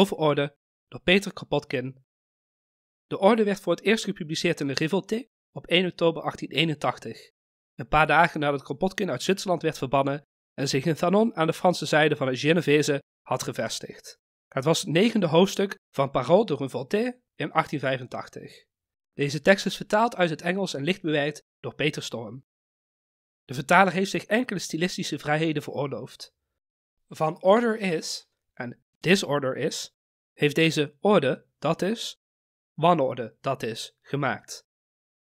Orde door Peter Kropotkin. De orde werd voor het eerst gepubliceerd in de Rivolté op 1 oktober 1881, een paar dagen nadat Kropotkin uit Zwitserland werd verbannen en zich in Thanon aan de Franse zijde van het Genovese had gevestigd. Het was het negende hoofdstuk van Parole de Rivalité in 1885. Deze tekst is vertaald uit het Engels en licht bewerkt door Peter Storm. De vertaler heeft zich enkele stilistische vrijheden veroorloofd. Van Order is en disorder is, heeft deze orde, dat is, wanorde, dat is, gemaakt.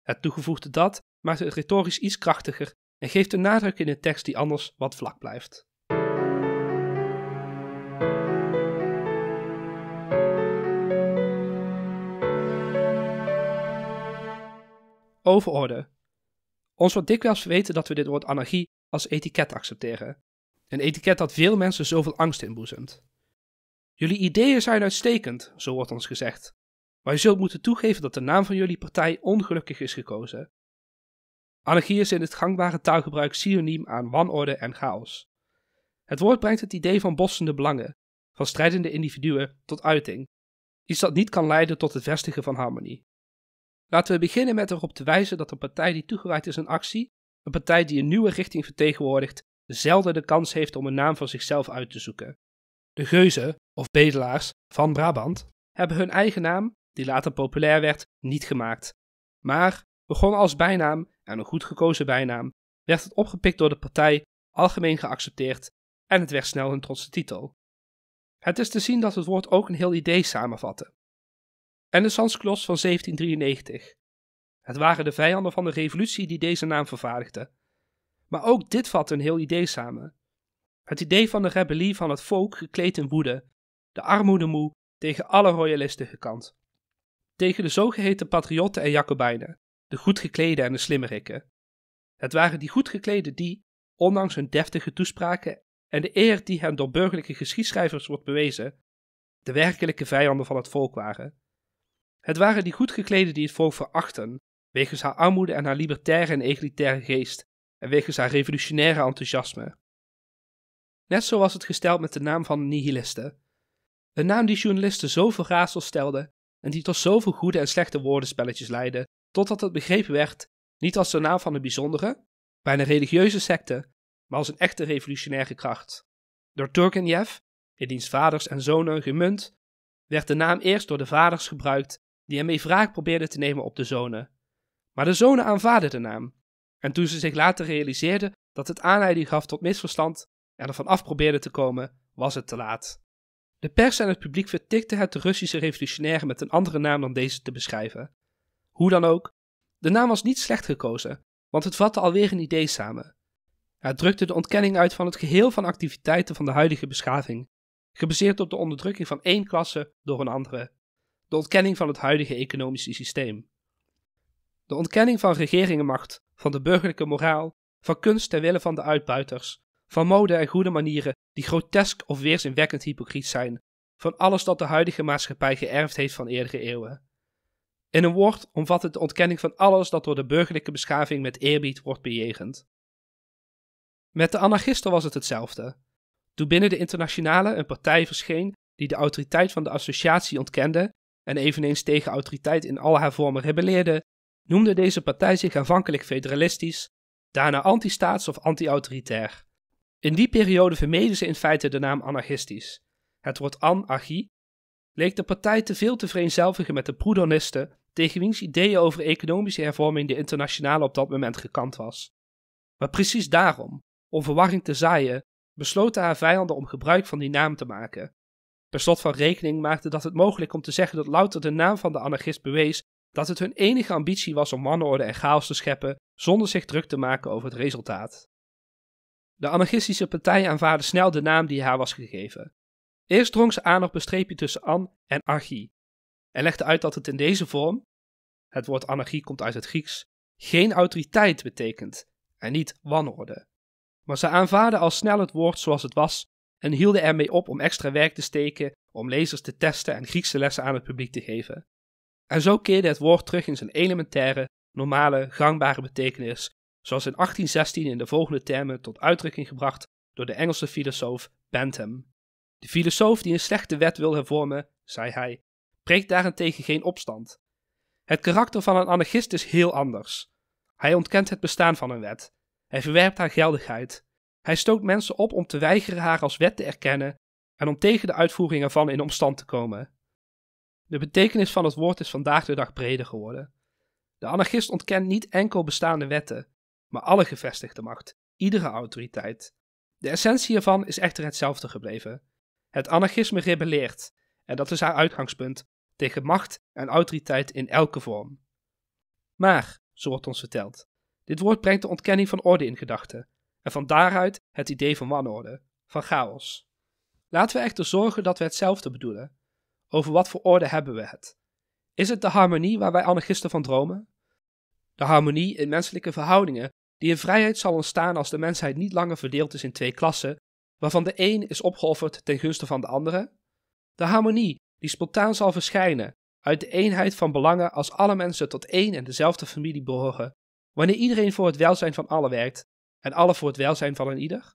Het toegevoegde dat maakt het retorisch iets krachtiger en geeft een nadruk in een tekst die anders wat vlak blijft. Overorde. Ons wordt dikwijls verweten dat we dit woord anarchie als etiket accepteren. Een etiket dat veel mensen zoveel angst inboezemt. Jullie ideeën zijn uitstekend, zo wordt ons gezegd. Maar je zult moeten toegeven dat de naam van jullie partij ongelukkig is gekozen. Anarchie is in het gangbare taalgebruik synoniem aan wanorde en chaos. Het woord brengt het idee van botsende belangen, van strijdende individuen, tot uiting. Iets dat niet kan leiden tot het vestigen van harmonie. Laten we beginnen met erop te wijzen dat een partij die toegewijd is aan actie, een partij die een nieuwe richting vertegenwoordigt, zelden de kans heeft om een naam voor zichzelf uit te zoeken. De geuzen, of bedelaars, van Brabant hebben hun eigen naam, die later populair werd, niet gemaakt. Maar begon als bijnaam en een goed gekozen bijnaam, werd het opgepikt door de partij, algemeen geaccepteerd en het werd snel hun trotse titel. Het is te zien dat het woord ook een heel idee samenvatte. En de Sansklos van 1793. Het waren de vijanden van de revolutie die deze naam vervaardigden. Maar ook dit vatte een heel idee samen. Het idee van de rebellie van het volk gekleed in woede, de armoede moe, tegen alle royalisten gekant. Tegen de zogeheten patriotten en Jacobijnen, de goed geklede en de slimmerikken. Het waren die goed geklede die, ondanks hun deftige toespraken en de eer die hen door burgerlijke geschiedschrijvers wordt bewezen, de werkelijke vijanden van het volk waren. Het waren die goed gekleden die het volk verachten, wegens haar armoede en haar libertaire en egalitaire geest, en wegens haar revolutionaire enthousiasme. Net zoals het gesteld met de naam van nihilisten. Een naam die journalisten zoveel raadsels stelde en die tot zoveel goede en slechte woordenspelletjes leidde, totdat het begrepen werd niet als de naam van een bijzondere, bijna religieuze secte, maar als een echte revolutionaire kracht. Door Turgenev, in diens vaders en zonen gemunt, werd de naam eerst door de vaders gebruikt die ermee wraak probeerden te nemen op de zonen. Maar de zonen aanvaarden de naam. En toen ze zich later realiseerden dat het aanleiding gaf tot misverstand, en ervan af probeerde te komen, was het te laat. De pers en het publiek vertikten het de Russische revolutionaire met een andere naam dan deze te beschrijven. Hoe dan ook, de naam was niet slecht gekozen, want het vatte alweer een idee samen. Het drukte de ontkenning uit van het geheel van activiteiten van de huidige beschaving, gebaseerd op de onderdrukking van één klasse door een andere, de ontkenning van het huidige economische systeem. De ontkenning van regeringenmacht, van de burgerlijke moraal, van kunst ter wille van de uitbuiters, van mode en goede manieren die grotesk of weerzinwekkend hypocriet zijn. Van alles dat de huidige maatschappij geërfd heeft van eerdere eeuwen. In een woord omvat het de ontkenning van alles dat door de burgerlijke beschaving met eerbied wordt bejegend. Met de anarchisten was het hetzelfde. Toen binnen de internationale een partij verscheen die de autoriteit van de associatie ontkende en eveneens tegen autoriteit in al haar vormen rebelleerde, noemde deze partij zich aanvankelijk federalistisch, daarna antistaats of anti-autoritair. In die periode vermeden ze in feite de naam anarchistisch. Het woord anarchie leek de partij te veel te vereenzelvigen met de Proudhonisten, tegen wiens ideeën over economische hervorming de internationale op dat moment gekant was. Maar precies daarom, om verwarring te zaaien, besloten haar vijanden om gebruik van die naam te maken. Per slot van rekening maakte dat het mogelijk om te zeggen dat louter de naam van de anarchist bewees dat het hun enige ambitie was om wanorde en chaos te scheppen zonder zich druk te maken over het resultaat. De anarchistische partij aanvaarde snel de naam die haar was gegeven. Eerst drong ze aan op een streepje tussen an en archie en legde uit dat het in deze vorm, het woord anarchie komt uit het Grieks, geen autoriteit betekent en niet wanorde. Maar ze aanvaarden al snel het woord zoals het was en hielden ermee op om extra werk te steken om lezers te testen en Griekse lessen aan het publiek te geven. En zo keerde het woord terug in zijn elementaire, normale, gangbare betekenis zoals in 1816 in de volgende termen tot uitdrukking gebracht door de Engelse filosoof Bentham. De filosoof die een slechte wet wil hervormen, zei hij, spreekt daarentegen geen opstand. Het karakter van een anarchist is heel anders. Hij ontkent het bestaan van een wet. Hij verwerpt haar geldigheid. Hij stoot mensen op om te weigeren haar als wet te erkennen en om tegen de uitvoering ervan in omstand te komen. De betekenis van het woord is vandaag de dag breder geworden. De anarchist ontkent niet enkel bestaande wetten maar alle gevestigde macht, iedere autoriteit. De essentie hiervan is echter hetzelfde gebleven. Het anarchisme rebelleert, en dat is haar uitgangspunt, tegen macht en autoriteit in elke vorm. Maar, zo wordt ons verteld, dit woord brengt de ontkenning van orde in gedachten, en van daaruit het idee van wanorde, van chaos. Laten we echter zorgen dat we hetzelfde bedoelen. Over wat voor orde hebben we het? Is het de harmonie waar wij anarchisten van dromen? De harmonie in menselijke verhoudingen die in vrijheid zal ontstaan als de mensheid niet langer verdeeld is in twee klassen, waarvan de een is opgeofferd ten gunste van de andere. De harmonie die spontaan zal verschijnen uit de eenheid van belangen als alle mensen tot één en dezelfde familie behoren, wanneer iedereen voor het welzijn van allen werkt en allen voor het welzijn van een ieder?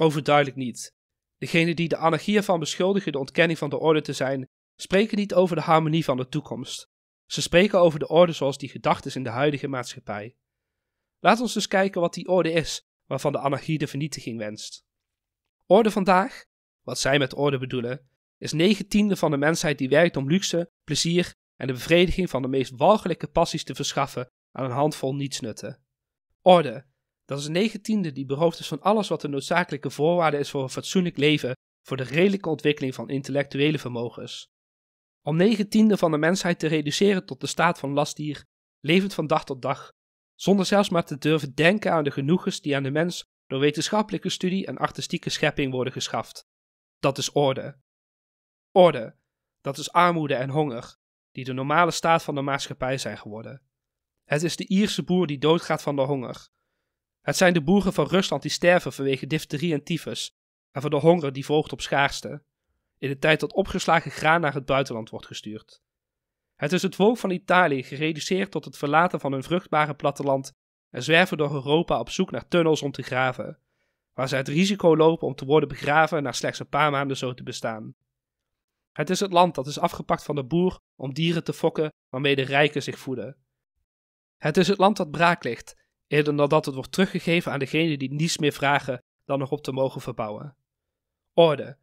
Overduidelijk niet. Degenen die de anarchie ervan beschuldigen de ontkenning van de orde te zijn, spreken niet over de harmonie van de toekomst. Ze spreken over de orde zoals die gedacht is in de huidige maatschappij. Laat ons dus kijken wat die orde is waarvan de anarchie de vernietiging wenst. Orde vandaag, wat zij met orde bedoelen, is negentiende van de mensheid die werkt om luxe, plezier en de bevrediging van de meest walgelijke passies te verschaffen aan een handvol nietsnutten. Orde, dat is een negentiende die beroofd is van alles wat de noodzakelijke voorwaarde is voor een fatsoenlijk leven, voor de redelijke ontwikkeling van intellectuele vermogens. Om negentiende van de mensheid te reduceren tot de staat van lastdier, levend van dag tot dag, zonder zelfs maar te durven denken aan de genoegens die aan de mens door wetenschappelijke studie en artistieke schepping worden geschaft. Dat is orde. Orde, dat is armoede en honger, die de normale staat van de maatschappij zijn geworden. Het is de Ierse boer die doodgaat van de honger. Het zijn de boeren van Rusland die sterven vanwege difterie en tyfus en van de honger die volgt op schaarste, in de tijd dat opgeslagen graan naar het buitenland wordt gestuurd. Het is het volk van Italië gereduceerd tot het verlaten van hun vruchtbare platteland en zwerven door Europa op zoek naar tunnels om te graven, waar ze het risico lopen om te worden begraven na slechts een paar maanden zo te bestaan. Het is het land dat is afgepakt van de boer om dieren te fokken waarmee de rijken zich voeden. Het is het land dat braak ligt, eerder dan dat het wordt teruggegeven aan degenen die niets meer vragen dan nog op te mogen verbouwen. Orde.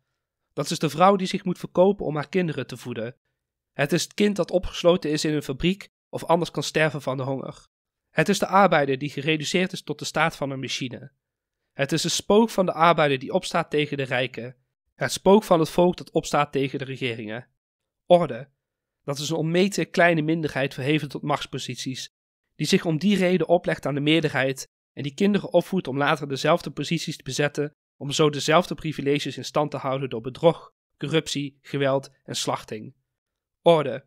Dat is de vrouw die zich moet verkopen om haar kinderen te voeden, het is het kind dat opgesloten is in een fabriek of anders kan sterven van de honger. Het is de arbeider die gereduceerd is tot de staat van een machine. Het is de spook van de arbeider die opstaat tegen de rijken. Het spook van het volk dat opstaat tegen de regeringen. Orde. Dat is een onmeten kleine minderheid verheven tot machtsposities, die zich om die reden oplegt aan de meerderheid en die kinderen opvoedt om later dezelfde posities te bezetten, om zo dezelfde privileges in stand te houden door bedrog, corruptie, geweld en slachting orde.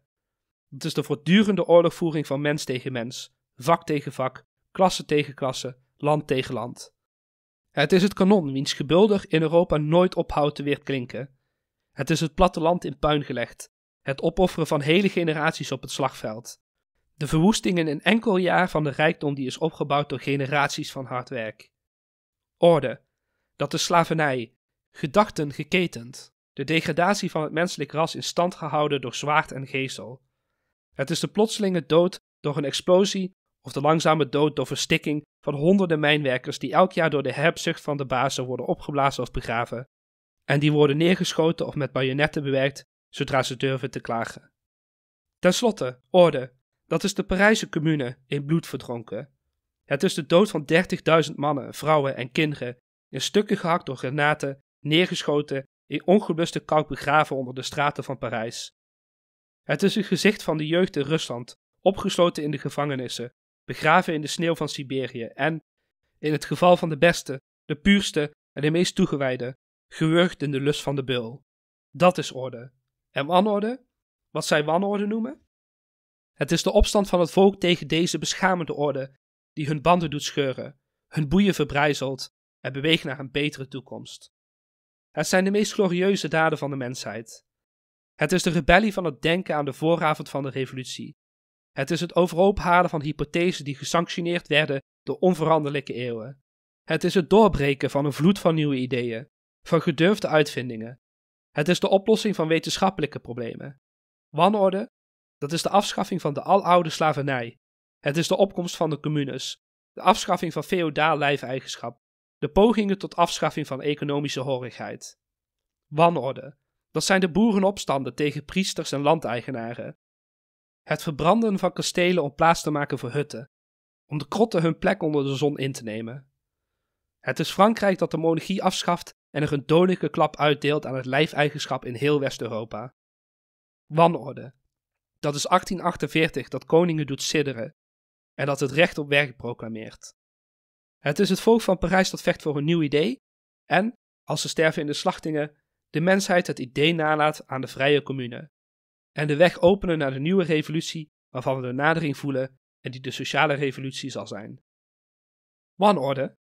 Het is de voortdurende oorlogvoering van mens tegen mens, vak tegen vak, klasse tegen klasse, land tegen land. Het is het kanon wiens gebulder in Europa nooit ophoudt te weerklinken. Het is het platteland in puin gelegd, het opofferen van hele generaties op het slagveld. De verwoesting in enkel jaar van de rijkdom die is opgebouwd door generaties van hard werk. Orde. Dat is slavernij, gedachten geketend de degradatie van het menselijk ras in stand gehouden door zwaard en geestel. Het is de plotselinge dood door een explosie of de langzame dood door verstikking van honderden mijnwerkers die elk jaar door de herbzucht van de bazen worden opgeblazen of begraven, en die worden neergeschoten of met bajonetten bewerkt zodra ze durven te klagen. Ten slotte, orde, dat is de Parijse commune in bloed verdronken. Het is de dood van 30.000 mannen, vrouwen en kinderen, in stukken gehakt door granaten, neergeschoten in ongebluste koud begraven onder de straten van Parijs. Het is een gezicht van de jeugd in Rusland, opgesloten in de gevangenissen, begraven in de sneeuw van Siberië en, in het geval van de beste, de puurste en de meest toegewijde, gewurgd in de lust van de beul. Dat is orde. En wanorde? Wat zij wanorde noemen? Het is de opstand van het volk tegen deze beschamende orde die hun banden doet scheuren, hun boeien verbrijzelt en beweegt naar een betere toekomst. Het zijn de meest glorieuze daden van de mensheid. Het is de rebellie van het denken aan de vooravond van de revolutie. Het is het overhoop halen van hypothesen die gesanctioneerd werden door onveranderlijke eeuwen. Het is het doorbreken van een vloed van nieuwe ideeën, van gedurfde uitvindingen. Het is de oplossing van wetenschappelijke problemen. Wanorde, dat is de afschaffing van de aloude slavernij. Het is de opkomst van de communes, de afschaffing van feodaal lijfeigenschap, de pogingen tot afschaffing van economische horigheid. Wanorde. Dat zijn de boerenopstanden tegen priesters en landeigenaren. Het verbranden van kastelen om plaats te maken voor hutten. Om de krotten hun plek onder de zon in te nemen. Het is Frankrijk dat de monarchie afschaft en er een dodelijke klap uitdeelt aan het lijfeigenschap in heel West-Europa. Wanorde. Dat is 1848 dat koningen doet sidderen en dat het recht op werk proclameert. Het is het volk van Parijs dat vecht voor een nieuw idee en, als ze sterven in de slachtingen, de mensheid het idee nalaat aan de vrije commune. En de weg openen naar de nieuwe revolutie waarvan we de nadering voelen en die de sociale revolutie zal zijn. Wanorde,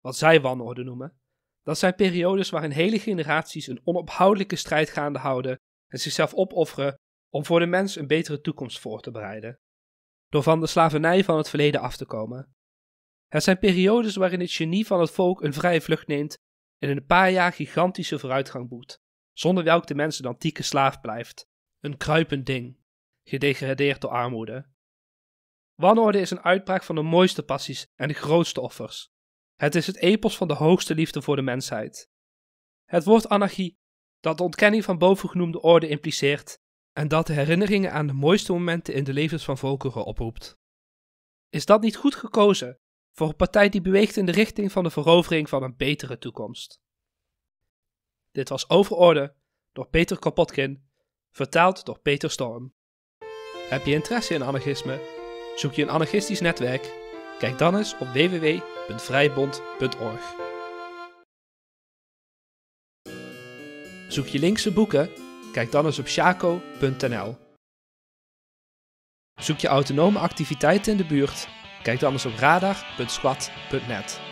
wat zij wanorde noemen, dat zijn periodes waarin hele generaties een onophoudelijke strijd gaande houden en zichzelf opofferen om voor de mens een betere toekomst voor te bereiden. Door van de slavernij van het verleden af te komen, het zijn periodes waarin het genie van het volk een vrije vlucht neemt en in een paar jaar gigantische vooruitgang boet, zonder welk de mens een antieke slaaf blijft, een kruipend ding, gedegradeerd door armoede. Wanorde is een uitbraak van de mooiste passies en de grootste offers. Het is het epos van de hoogste liefde voor de mensheid. Het woord anarchie, dat de ontkenning van bovengenoemde orde impliceert en dat de herinneringen aan de mooiste momenten in de levens van volkeren oproept. Is dat niet goed gekozen voor een partij die beweegt in de richting van de verovering van een betere toekomst. Dit was Overorde door Peter Kropotkin, vertaald door Peter Storm. Heb je interesse in anarchisme? Zoek je een anarchistisch netwerk? Kijk dan eens op www.vrijbond.org. Zoek je linkse boeken? Kijk dan eens op shaco.nl. Zoek je autonome activiteiten in de buurt? Kijk dan eens op radar.squad.net.